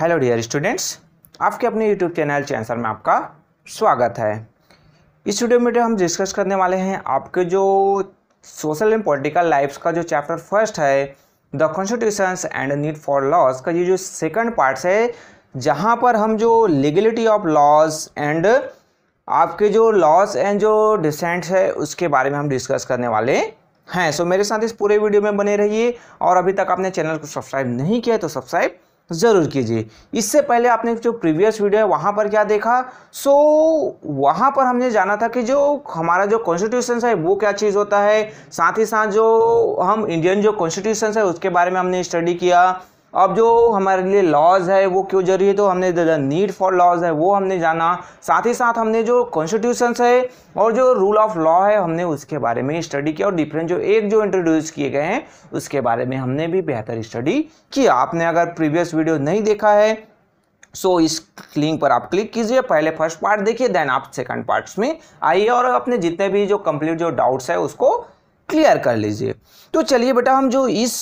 hello dear students आपके अपने YouTube channel चैंसर में आपका स्वागत है इस वीडियो में हम डिस्कस करने वाले हैं आपके जो सोशल एंड पॉलिटिकल लाइफ्स का जो चैप्टर फर्स्ट है the constitutions and need for laws का ये जो सेकंड पार्ट है जहाँ पर हम जो लीगलिटी ऑफ लॉज एंड आपके जो लॉस एंड जो डिसेंट्स है उसके बारे में हम डिस्कस करने वाले हैं सो so, मेरे साथ इस पूरे वीडियो में बने रहिए और अभी तक आपने चैनल को सब्सक्राइब नहीं किया है तो सब्सक्राइब ज़रूर कीजिए इससे पहले आपने जो प्रीवियस वीडियो है वहाँ पर क्या देखा सो so, वहाँ पर हमने जाना था कि जो हमारा जो कॉन्स्टिट्यूशन है वो क्या चीज़ होता है साथ ही साथ जो हम इंडियन जो कॉन्स्टिट्यूशन है उसके बारे में हमने स्टडी किया अब जो हमारे लिए लॉज है वो क्यों जरूरी है तो हमने द नीड फॉर लॉज है वो हमने जाना साथ ही साथ हमने जो कॉन्स्टिट्यूशन है और जो रूल ऑफ लॉ है हमने उसके बारे में स्टडी किया और डिफरेंट जो एक जो इंट्रोड्यूस किए गए हैं उसके बारे में हमने भी बेहतर स्टडी किया आपने अगर प्रीवियस वीडियो नहीं देखा है सो so, इस लिंक पर आप क्लिक कीजिए पहले फर्स्ट पार्ट देखिए देन आप सेकंड पार्ट्स में आइए और अपने जितने भी जो कंप्लीट जो डाउट्स है उसको क्लियर कर लीजिए तो चलिए बेटा हम जो इस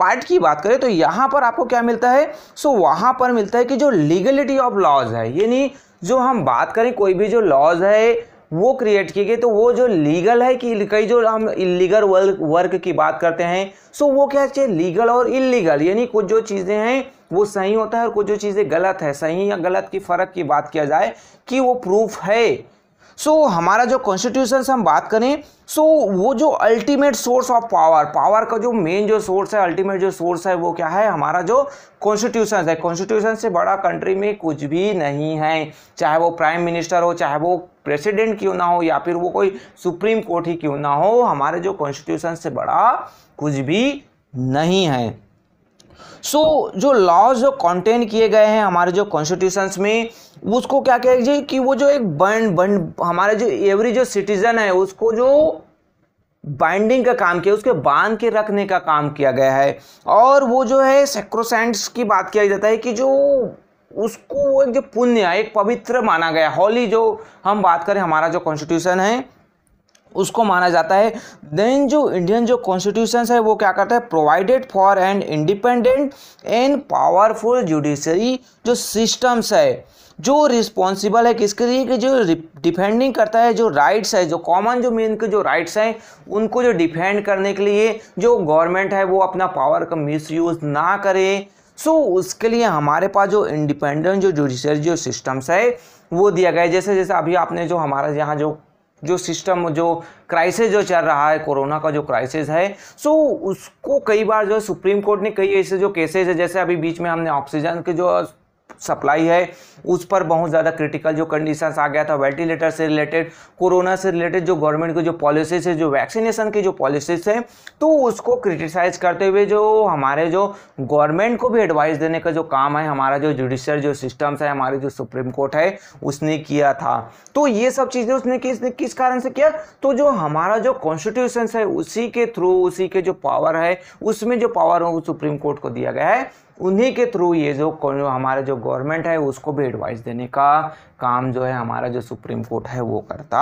पार्ट की बात करें तो यहाँ पर आपको क्या मिलता है सो वहाँ पर मिलता है कि जो लीगलिटी ऑफ लॉज है यानी जो हम बात करें कोई भी जो लॉज है वो क्रिएट किए गए तो वो जो लीगल है कि कई जो हम इलीगल वर्क वर्क की बात करते हैं सो वो क्या चाहिए लीगल और इलीगल यानी कुछ जो चीज़ें हैं वो सही होता है और कुछ जो चीज़ें गलत है सही या गलत की फ़र्क की बात किया जाए कि वो प्रूफ है सो so, हमारा जो कॉन्स्टिट्यूशन से हम बात करें सो so, वो जो ultimate source of power power का जो मेन जो सोर्स है अल्टीमेट जो सोर्स है वो क्या है हमारा जो कॉन्स्टिट्यूशन है कॉन्स्टिट्यूशन से बड़ा कंट्री में कुछ भी नहीं है चाहे वो प्राइम मिनिस्टर हो चाहे वो प्रेसिडेंट क्यों ना हो या फिर वो कोई सुप्रीम कोर्ट ही क्यों ना हो हमारे जो कॉन्स्टिट्यूशन से बड़ा कुछ भी नहीं है सो so, जो लॉज जो कंटेन किए गए हैं हमारे जो कॉन्स्टिट्यूशंस में उसको क्या कहेंगे कि वो जो एक बंड बंड हमारे जो एवरी जो सिटीजन है उसको जो बाइंडिंग का काम किया उसके बांध के रखने का काम किया गया है और वो जो है सेक्रोसेंट्स की बात किया जाता है कि जो उसको एक जो पुण्य एक पवित्र माना गया होली जो हम बात करें हमारा जो कॉन्स्टिट्यूशन है उसको माना जाता है देन जो इंडियन जो कॉन्स्टिट्यूशन है वो क्या करता है provided for and independent and powerful judiciary जो सिस्टम्स है जो रिस्पॉन्सिबल है किसके लिए कि जो डिफेंडिंग करता है जो राइट्स है जो कॉमन जो मेन के जो राइट्स हैं उनको जो डिफेंड करने के लिए जो गवर्नमेंट है वो अपना पावर का मिसयूज़ ना करे सो so, उसके लिए हमारे पास जो इंडिपेंडेंट जो जुडिशरी जो सिस्टम्स है वो दिया गया है जैसे जैसे अभी आपने जो हमारा यहाँ जो जो सिस्टम जो क्राइसिस जो चल रहा है कोरोना का जो क्राइसिस है सो उसको कई बार जो सुप्रीम कोर्ट ने कई ऐसे जो केसेस है जैसे अभी बीच में हमने ऑक्सीजन के जो सप्लाई है उस पर बहुत ज़्यादा क्रिटिकल जो कंडीशंस आ गया था वेंटिलेटर से रिलेटेड कोरोना से रिलेटेड जो गवर्नमेंट की जो पॉलिसीज है जो वैक्सीनेशन की जो पॉलिसीज है तो उसको क्रिटिसाइज करते हुए जो हमारे जो गवर्नमेंट को भी एडवाइस देने का जो काम है हमारा जो जुडिशियल जो सिस्टम्स है हमारे जो सुप्रीम कोर्ट है उसने किया था तो ये सब चीज़ें उसने किस किस कारण से किया तो जो हमारा जो कॉन्स्टिट्यूशन है उसी के थ्रू उसी के जो पावर है उसमें जो पावर वो सुप्रीम कोर्ट को दिया गया है उन्हीं के थ्रू ये जो हमारा जो गवर्नमेंट है उसको भी एडवाइस देने का काम जो है हमारा जो सुप्रीम कोर्ट है वो करता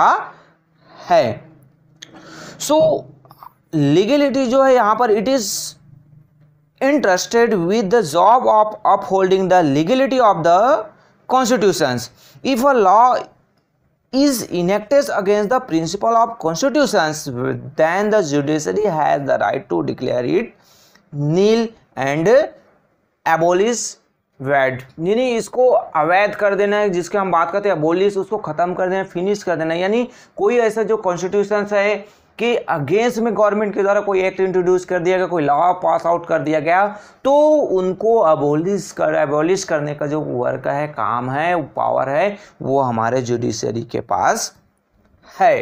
है सो लीगलिटी जो है यहाँ पर it is interested with the job of upholding the legality of the constitutions if a law is enacted against the principle of constitutions then the judiciary has the right to declare it nil and abolish void यानी इसको अवैध कर देना है जिसके हम बात करते हैं एबोलिस उसको ख़त्म कर देना फिनिश कर देना यानी कोई ऐसा जो कॉन्स्टिट्यूशन है कि अगेंस्ट में गवर्नमेंट के द्वारा कोई एक्ट इंट्रोड्यूस कर दिया गया कोई लॉ पास आउट कर दिया गया तो उनको अबोलिश कर अबोलिश करने का जो वर्क है काम है पावर है वो हमारे जुडिशरी के पास है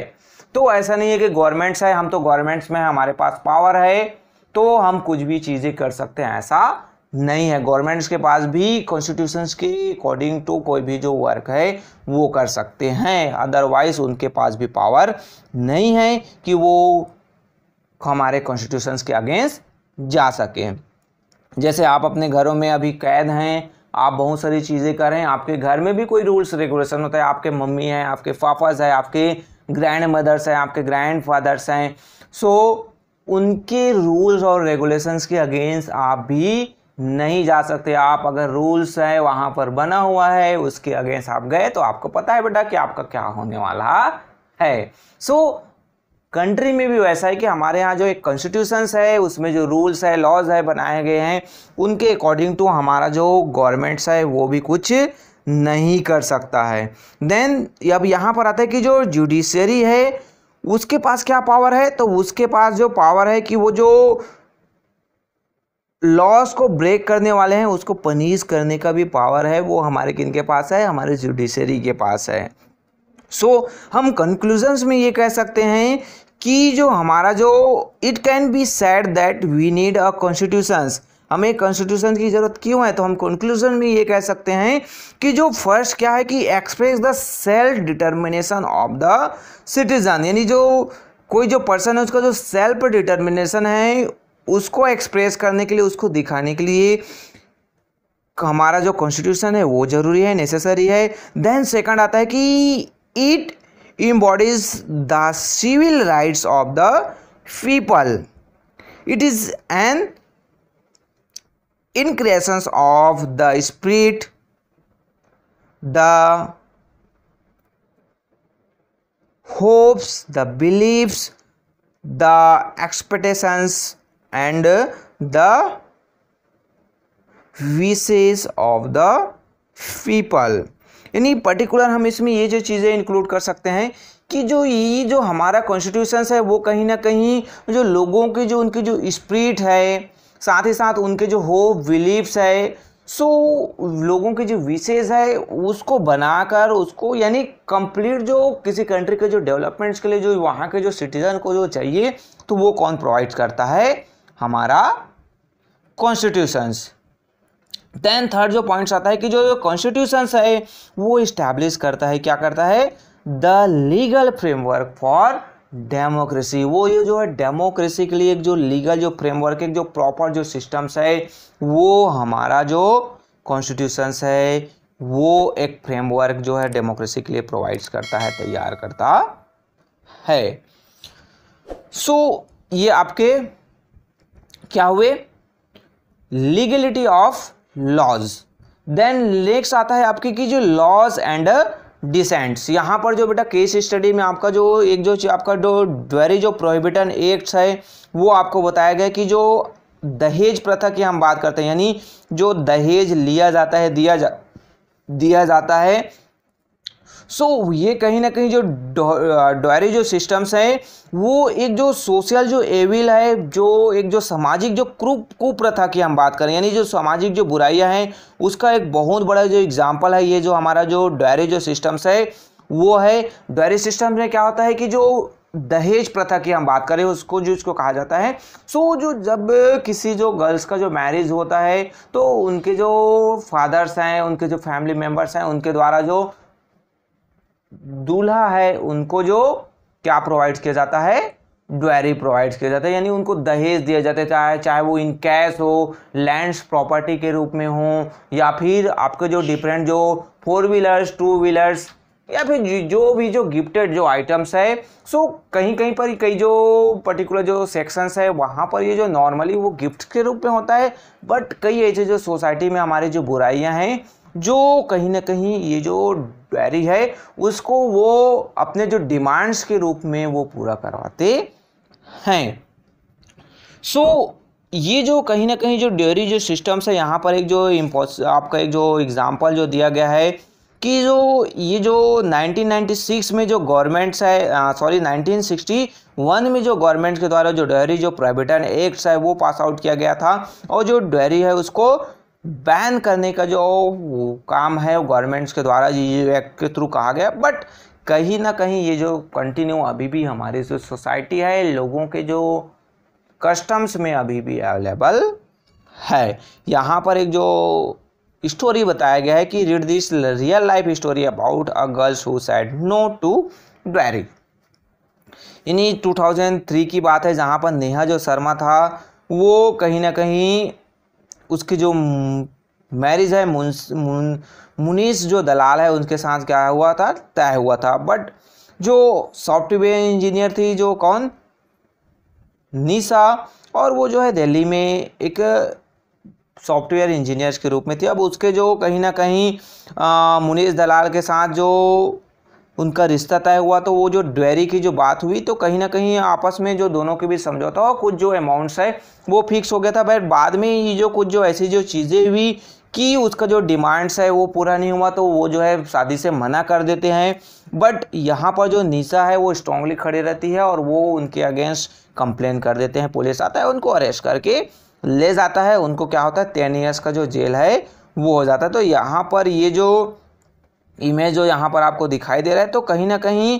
तो ऐसा नहीं है कि गवर्नमेंट्स है हम तो गवर्नमेंट्स में हमारे पास पावर है तो हम कुछ भी चीज़ें कर सकते हैं ऐसा नहीं है गवर्नमेंट्स के पास भी कॉन्स्टिट्यूशंस के अकॉर्डिंग टू कोई भी जो वर्क है वो कर सकते हैं अदरवाइज उनके पास भी पावर नहीं है कि वो हमारे कॉन्स्टिट्यूशंस के अगेंस्ट जा सके जैसे आप अपने घरों में अभी कैद हैं आप बहुत सारी चीज़ें करें आपके घर में भी कोई रूल्स रेगुलेशन होता है आपके मम्मी हैं आपके फाफाज हैं आपके ग्रैंड मदर्स हैं आपके ग्रैंड फादर्स हैं सो उनके रूल्स और रेगुलेशंस के अगेंस्ट आप भी नहीं जा सकते आप अगर रूल्स है वहाँ पर बना हुआ है उसके अगेंस्ट आप गए तो आपको पता है बेटा कि आपका क्या होने वाला है सो so, कंट्री में भी वैसा है कि हमारे यहाँ जो एक कॉन्स्टिट्यूशंस है उसमें जो रूल्स है लॉज है बनाए गए हैं उनके अकॉर्डिंग टू हमारा जो गवर्नमेंट्स है वो भी कुछ नहीं कर सकता है देन अब यहाँ पर आता है कि जो जुडिशरी है उसके पास क्या पावर है तो उसके पास जो पावर है कि वो जो लॉस को ब्रेक करने वाले हैं उसको पनीस करने का भी पावर है वो हमारे किन के पास है हमारे जुडिशरी के पास है सो so, हम कंक्लूजन्स में ये कह सकते हैं कि जो हमारा जो it can be said that we need a constitutions हमें कॉन्स्टिट्यूशन की ज़रूरत क्यों है तो हम कंक्लूजन में ये कह सकते हैं कि जो फर्स्ट क्या है कि express the self determination of the citizen यानी जो कोई जो पर्सन है उसका जो सेल्फ डिटर्मिनेशन है उसको एक्सप्रेस करने के लिए उसको दिखाने के लिए हमारा जो कॉन्स्टिट्यूशन है वो ज़रूरी है नेसेसरी है देन सेकंड आता है कि it embodies the civil rights of the people it is an incarnation of the spirit the hopes the believes the expectations and the wishes of the people यानी particular हम इसमें ये जो चीज़ें इंक्लूड कर सकते हैं कि जो ये जो हमारा कॉन्स्टिट्यूशंस है वो कहीं ना कहीं जो लोगों के जो उनकी जो स्प्रिट है साथ ही साथ उनके जो होप बिलीव्स है सो so, लोगों के जो विशेष है उसको बनाकर उसको यानी कंप्लीट जो किसी कंट्री के जो डेवलपमेंट्स के लिए जो वहाँ के जो सिटीज़न को जो चाहिए तो वो कौन प्रोवाइड करता है हमारा कॉन्स्टिट्यूशंस देन थर्ड जो पॉइंट्स आता है कि जो कॉन्स्टिट्यूशंस है वो इस्टेब्लिश करता है क्या करता है the legal framework for democracy वो ये जो है डेमोक्रेसी के लिए एक जो लीगल जो फ्रेमवर्क एक जो प्रॉपर जो सिस्टम्स है वो हमारा जो कॉन्स्टिट्यूशंस है वो एक फ्रेमवर्क जो है डेमोक्रेसी के लिए प्रोवाइड्स करता है तैयार करता है सो so, ये आपके क्या हुए legality of laws then next आता है आपकी की जो लॉज एंड डिसेंट्स यहाँ पर जो बेटा केस स्टडी में आपका जो एक जो आपका जो वेरी जो प्रोहिबिटन एक्ट है वो आपको बताया गया कि जो दहेज प्रथा की हम बात करते हैं यानी जो दहेज लिया जाता है दिया जा दिया जाता है सो so, ये कहीं ना कहीं जो डायरी जो सिस्टम्स हैं वो एक जो सोशल जो एविल है जो एक जो सामाजिक जो क्रूप कुप्रथा की हम बात करें यानी जो सामाजिक जो बुराइयां हैं उसका एक बहुत बड़ा जो एग्जाम्पल है ये जो हमारा जो डायरी जो सिस्टम्स है वो है डायरी सिस्टम में क्या होता है कि जो दहेज प्रथा की हम बात करें उसको जो इसको कहा जाता है सो जो जब किसी जो गर्ल्स का जो मैरिज होता है तो उनके जो फादर्स हैं उनके जो फैमिली मेम्बर्स हैं उनके द्वारा जो दूल्हा है उनको जो क्या प्रोवाइड किया जाता है ड्वेरी प्रोवाइड किया जाता है यानी उनको दहेज दिया जाता है चाहे चाहे वो इन कैश हो लैंड्स प्रॉपर्टी के रूप में हो या फिर आपके जो डिफरेंट जो फोर व्हीलर्स टू व्हीलर्स या फिर जो भी जो गिफ्टेड जो आइटम्स है सो कहीं कहीं पर कई जो पर्टिकुलर जो सेक्शंस है वहाँ पर ये जो नॉर्मली वो गिफ्ट के रूप में होता है बट कई ऐसे जो सोसाइटी में हमारे जो बुराइयाँ हैं जो कहीं ना कहीं ये जो डायरी है उसको वो अपने जो डिमांड्स के रूप में वो पूरा करवाते हैं सो so, ये जो कहीं ना कहीं जो डेयरी जो सिस्टम्स है यहाँ पर एक जो इम्पोस आपका एक जो एग्ज़ाम्पल जो दिया गया है कि जो ये जो 1996 में जो गवर्नमेंट्स है सॉरी 1961 में जो गवर्नमेंट के द्वारा जो डेयरी जो प्राइवेटन एक्ट्स है वो पास आउट किया गया था और जो डेयरी है उसको बैन करने का जो काम है गवर्नमेंट्स के द्वारा ये एक्ट के थ्रू कहा गया बट कहीं ना कहीं ये जो कंटिन्यू अभी भी हमारे जो सोसाइटी है लोगों के जो कस्टम्स में अभी भी अवेलेबल है यहाँ पर एक जो स्टोरी बताया गया है कि read this real life story about a girls who said no to dowry इन्हीं 2003 की बात है जहाँ पर नेहा जो शर्मा था वो कहीं ना कहीं उसकी जो मैरिज है मुन, मुनीस जो दलाल है उनके साथ क्या हुआ था तय हुआ था बट जो सॉफ्टवेयर इंजीनियर थी जो कौन निशा और वो जो है दिल्ली में एक सॉफ्टवेयर इंजीनियर्स के रूप में थी अब उसके जो कहीं ना कहीं मुनीस दलाल के साथ जो उनका रिश्ता तय हुआ तो वो जो डेयरी की जो बात हुई तो कहीं ना कहीं आपस में जो दोनों के बीच समझौता और कुछ जो अमाउंट्स है वो फिक्स हो गया था बट बाद में ये जो कुछ जो ऐसी जो चीज़ें हुई कि उसका जो डिमांड्स है वो पूरा नहीं हुआ तो वो जो है शादी से मना कर देते हैं बट यहाँ पर जो निशा है वो स्ट्रांगली खड़ी रहती है और वो उनके अगेंस्ट कंप्लेन कर देते हैं पुलिस आता है उनको अरेस्ट करके ले जाता है उनको क्या होता है टेन ईयर्स का जो जेल है वो हो जाता है तो यहाँ पर ये जो इमेज जो यहाँ पर आपको दिखाई दे रहा है तो कहीं ना कहीं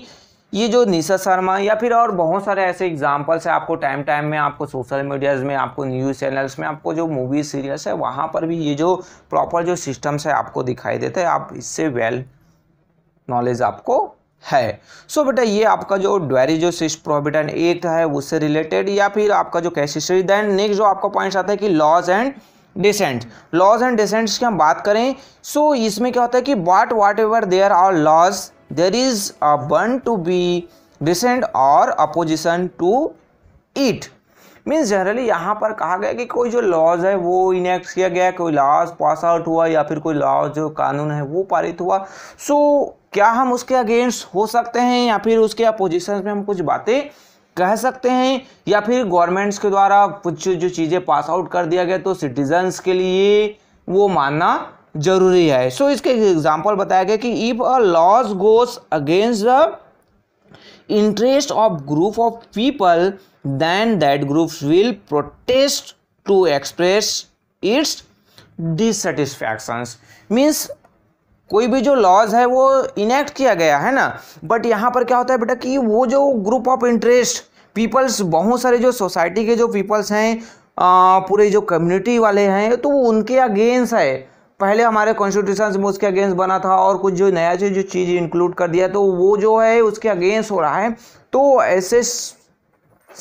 ये जो निशा शर्मा या फिर और बहुत सारे ऐसे एग्जाम्पल्स हैं आपको टाइम टाइम में आपको सोशल मीडियाज़ में आपको न्यूज़ चैनल्स में आपको जो मूवी सीरियल्स है वहाँ पर भी ये जो प्रॉपर जो सिस्टम्स है आपको दिखाई देते हैं आप इससे वेल नॉलेज आपको है सो so, बेटा ये आपका जो डायरी जो सिस्ट प्रोविडेंट एक्ट है उससे रिलेटेड या फिर आपका जो कैश हिस्ट्री देन नेक्स्ट जो आपका पॉइंट आता है कि laws and dissent laws and dissents की हम बात करें सो so, इसमें क्या होता है कि what whatever there are laws there is a bound to be dissent और opposition to it means generally यहाँ पर कहा गया कि कोई जो लॉज है वो इनेक्ट किया गया कोई लॉज पास आउट हुआ या फिर कोई लॉज जो कानून है वो पारित हुआ सो so, क्या हम उसके अगेंस्ट हो सकते हैं या फिर उसके अपोजिशन में हम कुछ बातें कह सकते हैं या फिर गवर्नमेंट्स के द्वारा कुछ जो चीज़ें पास आउट कर दिया गया तो सिटीजन्स के लिए वो मानना जरूरी है सो so, इसके एग्जाम्पल बताया गया कि if a laws goes against the interest of group of people then that groups will protest to express its dissatisfactions means कोई भी जो लॉज है वो इनेक्ट किया गया है ना बट यहाँ पर क्या होता है बेटा कि वो जो ग्रुप ऑफ इंटरेस्ट पीपल्स बहुत सारे जो सोसाइटी के जो पीपल्स हैं पूरे जो कम्युनिटी वाले हैं तो वो उनके अगेंस्ट है पहले हमारे कॉन्स्टिट्यूशन में उसके अगेंस्ट बना था और कुछ जो नया चीज़ जो चीज़ इंक्लूड कर दिया तो वो जो है उसके अगेंस्ट हो रहा है तो ऐसे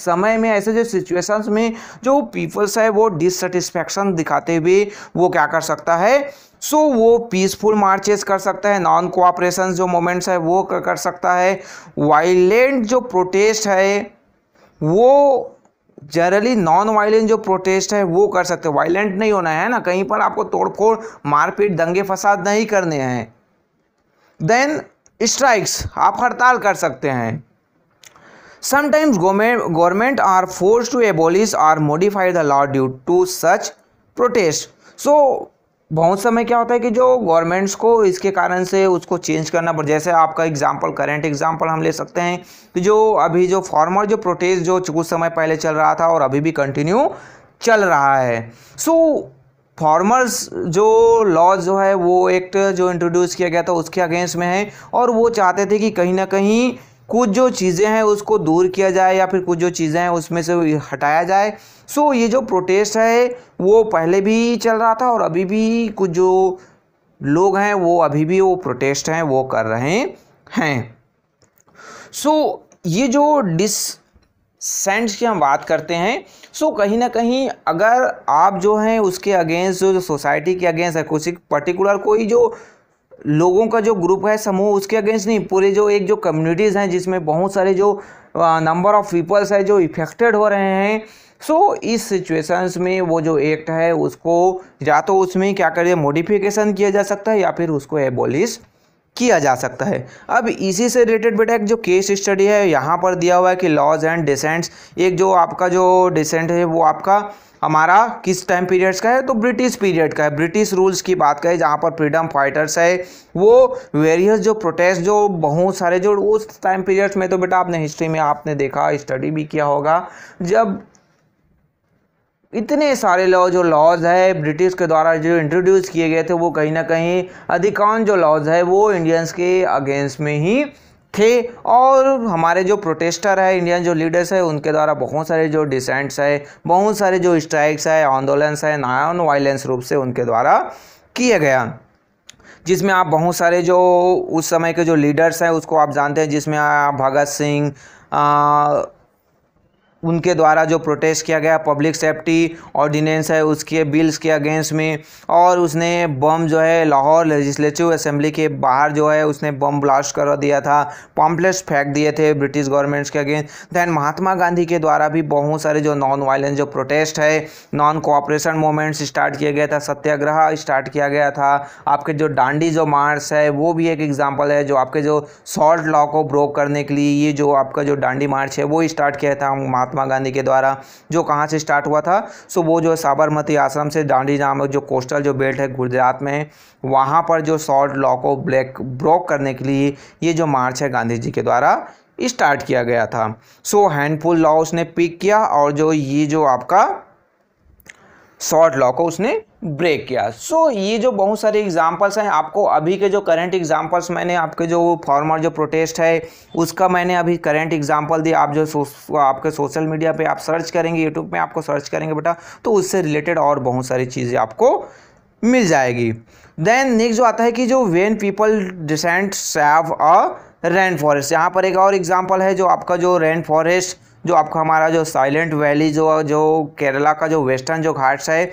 समय में ऐसे जो सिचुएशंस में जो पीपल्स है वो डिससेटिस्फैक्शन दिखाते हुए वो क्या कर सकता है सो so, वो पीसफुल मार्चेस कर सकता है नॉन कोऑपरेशन जो मोमेंट्स है वो कर, कर सकता है वायलेंट जो प्रोटेस्ट है वो जनरली नॉन वायलेंट जो प्रोटेस्ट है वो कर सकते हैं वायलेंट नहीं होना है ना कहीं पर आपको तोड़फोड़ मारपीट दंगे फसाद नहीं करने हैं देन स्ट्राइक्स आप हड़ताल कर सकते हैं sometimes government are force to abolish or modified modify the law due to such protest so बहुत समय क्या होता है कि जो गवर्नमेंट्स को इसके कारण से उसको चेंज करना पड़ जैसे आपका एग्जांपल करेंट एग्जांपल हम ले सकते हैं कि जो अभी जो फॉर्मर जो प्रोटेस्ट जो कुछ समय पहले चल रहा था और अभी भी कंटिन्यू चल रहा है सो so, फॉर्मर्स जो लॉ जो है वो एक्ट जो इंट्रोड्यूस किया गया था उसके अगेंस्ट में है और वो चाहते थे कि कहीं ना कहीं कुछ जो चीज़ें हैं उसको दूर किया जाए या फिर कुछ जो चीज़ें हैं उसमें से हटाया जाए सो ये जो प्रोटेस्ट है वो पहले भी चल रहा था और अभी भी कुछ जो लोग हैं वो अभी भी वो प्रोटेस्ट हैं वो कर रहे हैं सो ये जो डिस सेंट्स की हम बात करते हैं सो कहीं ना कहीं अगर आप जो हैं उसके अगेंस्ट जो सोसाइटी के अगेंस्ट है कुछ पर्टिकुलर कोई जो लोगों का जो ग्रुप है समूह उसके अगेंस्ट नहीं पूरे जो एक जो कम्युनिटीज़ हैं जिसमें बहुत सारे जो नंबर ऑफ़ पीपल्स है जो इफेक्टेड हो रहे हैं सो so, इस सिचुएशंस में वो जो एक्ट है उसको या तो उसमें क्या करिए मॉडिफिकेशन किया जा सकता है या फिर उसको एबोलिश किया जा सकता है अब इसी से रिलेटेड बेटा एक जो केस स्टडी है यहाँ पर दिया हुआ है कि लॉज एंड डिसेंट्स एक जो आपका जो डिसेंट है वो आपका हमारा किस टाइम पीरियड्स का है तो ब्रिटिश पीरियड का है ब्रिटिश रूल्स की बात करें जहाँ पर फ्रीडम फाइटर्स है वो वेरियस जो प्रोटेस्ट जो बहुत सारे जो उस टाइम पीरियड्स में तो बेटा आपने हिस्ट्री में आपने देखा स्टडी भी किया होगा जब इतने सारे लॉ जो लॉज है ब्रिटिश के द्वारा जो इंट्रोड्यूस किए गए थे वो कहीं ना कहीं अधिकांश जो लॉज है वो इंडियंस के अगेंस्ट में ही थे और हमारे जो प्रोटेस्टर है इंडियन जो लीडर्स है उनके द्वारा बहुत सारे जो डिसेंट्स है बहुत सारे जो स्ट्राइक्स है आंदोलन है नॉन वायलेंस रूप से उनके द्वारा किया गया जिसमें आप बहुत सारे जो उस समय के जो लीडर्स हैं उसको आप जानते हैं जिसमें भगत सिंह उनके द्वारा जो प्रोटेस्ट किया गया पब्लिक सेफ्टी ऑर्डिनेंस है उसके बिल्स के अगेंस्ट में और उसने बम जो है लाहौर लेजिस्लेटिव असेंबली के बाहर जो है उसने बम ब्लास्ट करवा दिया था पॉम्पलेट्स फेंक दिए थे ब्रिटिश गवर्नमेंट्स के अगेंस्ट दैन महात्मा गांधी के द्वारा भी बहुत सारे जो नॉन वायलेंस जो प्रोटेस्ट है नॉन कोऑपरेशन मूवमेंट्स स्टार्ट किया गया था सत्याग्रह स्टार्ट किया गया था आपके जो डांडी जो मार्च है वो भी एक एग्जाम्पल है जो आपके जो सॉल्ट लॉ को ब्रोक करने के लिए ये जो आपका जो डांडी मार्च है वो स्टार्ट किया था महात्मा महात्मा गांधी के द्वारा जो कहाँ से स्टार्ट हुआ था सो वो जो साबरमती आश्रम से डांडी नामक जो कोस्टल जो बेल्ट है गुजरात में वहाँ पर जो सॉल्ट लॉ को ब्लैक ब्रोक करने के लिए ये जो मार्च है गांधी जी के द्वारा स्टार्ट किया गया था सो हैंडफुल लॉ उसने पिक किया और जो ये जो आपका शॉर्ट लॉ को उसने ब्रेक किया सो so, ये जो बहुत सारे एग्जाम्पल्स हैं आपको अभी के जो करंट एग्जाम्पल्स मैंने आपके जो फॉर्मर जो प्रोटेस्ट है उसका मैंने अभी करंट एग्जाम्पल दिया आप जो सो, आपके सोशल मीडिया पे आप सर्च करेंगे यूट्यूब में आपको सर्च करेंगे बेटा तो उससे रिलेटेड और बहुत सारी चीज़ें आपको मिल जाएगी देन नेक्स्ट जो आता है कि जो वेन पीपल डिसेंट सैव अ रेन फॉरेस्ट यहाँ पर एक और एग्जाम्पल है जो आपका जो रेन फॉरेस्ट जो आपका हमारा जो साइलेंट वैली जो जो केरला का जो वेस्टर्न जो घाट्स है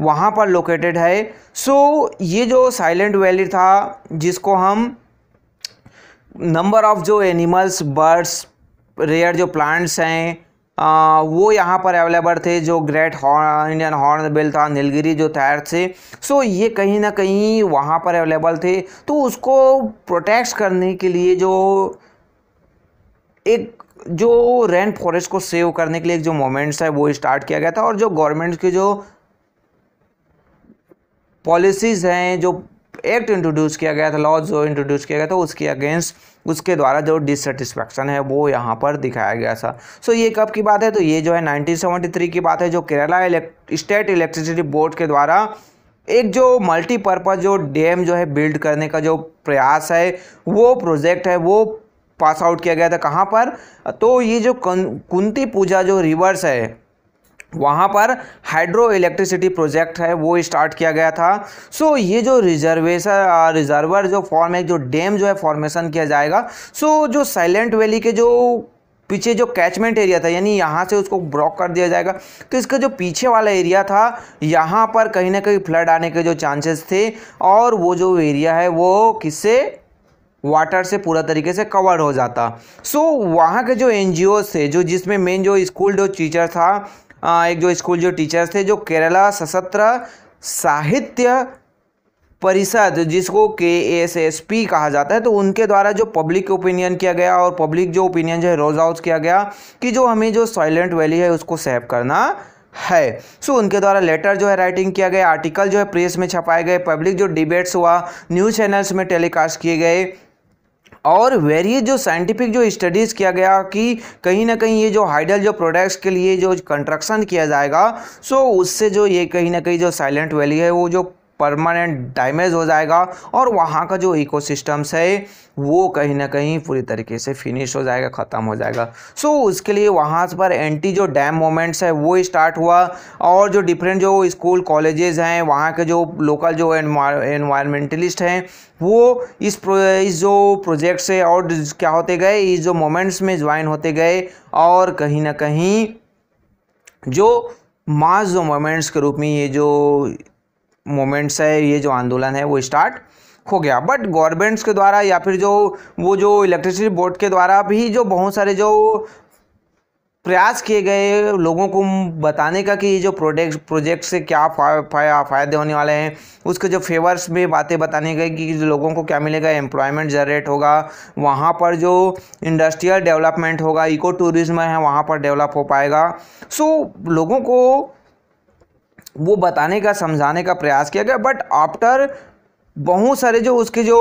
वहाँ पर लोकेटेड है सो so, ये जो साइलेंट वैली था जिसको हम नंबर ऑफ़ जो एनिमल्स बर्ड्स रेयर जो प्लांट्स हैं आ, वो यहाँ पर अवेलेबल थे जो great horn Indian hornbill था नीलगिरी जो तैर थे सो ये कहीं ना कहीं वहाँ पर अवेलेबल थे तो उसको प्रोटेक्ट करने के लिए जो एक जो रेन फॉरेस्ट को सेव करने के लिए जो मोमेंट्स है वो स्टार्ट किया गया था और जो गवर्नमेंट की जो पॉलिसीज़ हैं जो एक्ट इंट्रोड्यूस किया गया था लॉ जो इंट्रोड्यूस किया गया था उसके अगेंस्ट उसके द्वारा जो डिससेटिस्फैक्शन है वो यहाँ पर दिखाया गया था सो so, ये कब की बात है तो ये जो है 1973 की बात है जो केरला स्टेट इलेक्ट्रिसिटी बोर्ड के द्वारा एक जो मल्टीपर्पज़ जो डैम जो है बिल्ड करने का जो प्रयास है वो प्रोजेक्ट है वो पास आउट किया गया था कहाँ पर तो ये जो कुंती पूजा जो रिवर्स है वहाँ पर हाइड्रो इलेक्ट्रिसिटी प्रोजेक्ट है वो स्टार्ट किया गया था सो so, ये जो रिजर्वेशन रिजर्वर जो फॉर्म है जो डैम जो है फॉर्मेशन किया जाएगा सो so, जो साइलेंट वैली के जो पीछे जो कैचमेंट एरिया था यानी यहाँ से उसको ब्लॉक कर दिया जाएगा तो इसका जो पीछे वाला एरिया था यहाँ पर कहीं ना कहीं फ्लड आने के जो चांसेस थे और वो जो एरिया है वो किससे वाटर से पूरा तरीके से कवर हो जाता सो so, वहाँ के जो एन थे जो जिसमें मेन जो स्कूल जो टीचर था एक जो स्कूल जो टीचर्स थे जो केरला सशस्त्र साहित्य परिषद जिसको के एस एस पी कहा जाता है तो उनके द्वारा जो पब्लिक ओपिनियन किया गया और पब्लिक जो ओपिनियन जो है रोज आउट किया गया कि जो हमें जो साइलेंट वैली है उसको सेव करना है सो so, उनके द्वारा लेटर जो है राइटिंग किया गया आर्टिकल जो है प्रेस में छपाए गए पब्लिक जो डिबेट्स हुआ न्यूज़ चैनल्स में टेलीकास्ट किए गए और वेरी जो साइंटिफिक जो स्टडीज़ किया गया कि कहीं ना कहीं ये जो हाइडल जो प्रोडक्ट्स के लिए जो कंस्ट्रक्शन किया जाएगा सो उससे जो ये कहीं ना कहीं जो साइलेंट वैली है वो जो परमानेंट डैमेज हो जाएगा और वहाँ का जो इकोसिस्टम्स है वो कहीं ना कहीं पूरी तरीके से फिनिश हो जाएगा ख़त्म हो जाएगा सो so, उसके लिए वहाँ पर एंटी जो डैम मोमेंट्स है वो स्टार्ट हुआ और जो डिफरेंट जो स्कूल कॉलेजेस हैं वहाँ के जो लोकल जो एनवायरमेंटलिस्ट हैं वो इस प्रो, इस जो प्रोजेक्ट से और क्या होते गए इस जो मोमेंट्स में ज्वाइन होते गए और कहीं ना कहीं जो मास जो मोमेंट्स के रूप में ये जो मोमेंट्स है ये जो आंदोलन है वो स्टार्ट हो गया बट गवर्नमेंट्स के द्वारा या फिर जो वो जो इलेक्ट्रिसिटी बोर्ड के द्वारा भी जो बहुत सारे जो प्रयास किए गए लोगों को बताने का कि ये जो प्रोडक्ट प्रोजेक्ट से क्या फ़ायदे होने वाले हैं उसके जो फेवर्स में बातें बताने गई कि लोगों को क्या मिलेगा एम्प्लॉयमेंट जनरेट होगा वहाँ पर जो इंडस्ट्रियल डेवलपमेंट होगा इको टूरिज्म है वहाँ पर डेवलप हो पाएगा सो लोगों को वो बताने का समझाने का प्रयास किया गया बट आफ्टर बहुत सारे जो उसके जो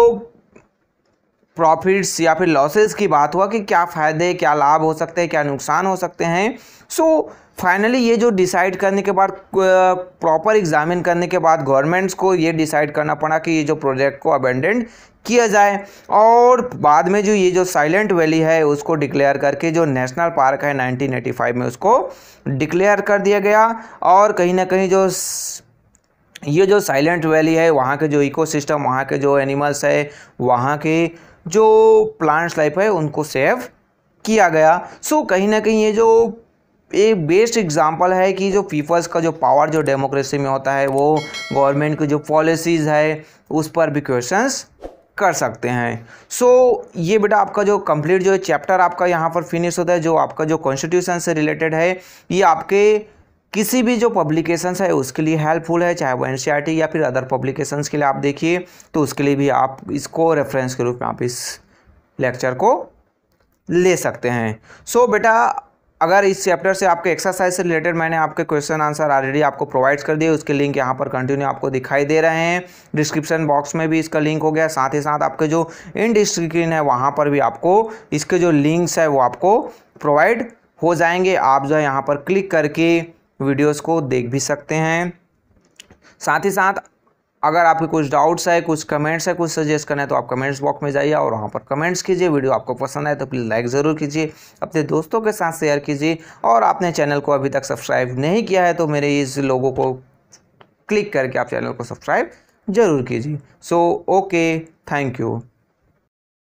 प्रॉफिट्स या फिर लॉसेस की बात हुआ कि क्या फ़ायदे क्या लाभ हो सकते हैं क्या नुकसान हो सकते हैं सो so, फाइनली ये जो डिसाइड करने के बाद प्रॉपर एग्जामिन करने के बाद गवर्नमेंट्स को ये डिसाइड करना पड़ा कि ये जो प्रोजेक्ट को अबेंडेंट किया जाए और बाद में जो ये जो साइलेंट वैली है उसको डिक्लेयर करके जो नेशनल पार्क है 1985 में उसको डिक्लेयर कर दिया गया और कहीं ना कहीं जो ये जो साइलेंट वैली है वहाँ के जो इकोसिस्टम वहाँ के जो एनिमल्स है वहाँ के जो प्लांट्स लाइफ है उनको सेव किया गया सो कहीं ना कहीं ये जो एक बेस्ट एग्जांपल है कि जो पीपल्स का जो पावर जो डेमोक्रेसी में होता है वो गवर्नमेंट की जो पॉलिसीज़ है उस पर भी क्वेश्चंस कर सकते हैं सो so, ये बेटा आपका जो कंप्लीट जो है चैप्टर आपका यहाँ पर फिनिश होता है जो आपका जो कॉन्स्टिट्यूशन से रिलेटेड है ये आपके किसी भी जो पब्लिकेशंस है उसके लिए हेल्पफुल है चाहे वो एन e या फिर अदर पब्लिकेशंस के लिए आप देखिए तो उसके लिए भी आप इसको रेफरेंस के रूप में आप इस लेक्चर को ले सकते हैं सो so, बेटा अगर इस चैप्टर से आपके एक्सरसाइज से रिलेटेड मैंने आपके क्वेश्चन आंसर ऑलरेडी आपको प्रोवाइड कर दिए उसके लिंक यहाँ पर कंटिन्यू आपको दिखाई दे रहे हैं डिस्क्रिप्शन बॉक्स में भी इसका लिंक हो गया साथ ही साथ आपके जो इन डिस्क्रिप्शन है वहाँ पर भी आपको इसके जो लिंक्स है वो आपको प्रोवाइड हो जाएंगे आप जो है यहाँ पर क्लिक करके वीडियोज़ को देख भी सकते हैं साथ ही साथ अगर आपके कुछ डाउट्स है कुछ कमेंट्स है कुछ सजेस्ट करना है तो आप कमेंट्स बॉक्स में जाइए और वहाँ पर कमेंट्स कीजिए वीडियो आपको पसंद आए तो प्लीज़ लाइक ज़रूर कीजिए अपने दोस्तों के साथ शेयर कीजिए और आपने चैनल को अभी तक सब्सक्राइब नहीं किया है तो मेरे इस लोगों को क्लिक करके आप चैनल को सब्सक्राइब ज़रूर कीजिए सो ओके थैंक यू